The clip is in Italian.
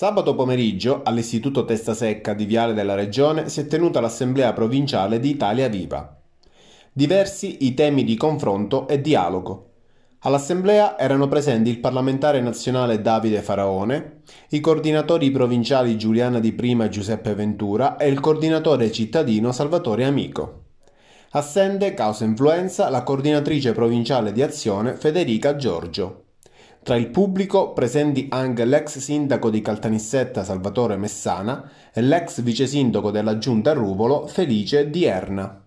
Sabato pomeriggio, all'Istituto Testasecca di Viale della Regione, si è tenuta l'Assemblea Provinciale di Italia Viva. Diversi i temi di confronto e dialogo. All'Assemblea erano presenti il parlamentare nazionale Davide Faraone, i coordinatori provinciali Giuliana Di Prima e Giuseppe Ventura e il coordinatore cittadino Salvatore Amico. Assente causa influenza la coordinatrice provinciale di azione Federica Giorgio. Tra il pubblico presenti anche l'ex sindaco di Caltanissetta Salvatore Messana e l'ex vicesindaco della giunta Ruvolo Felice Di Erna.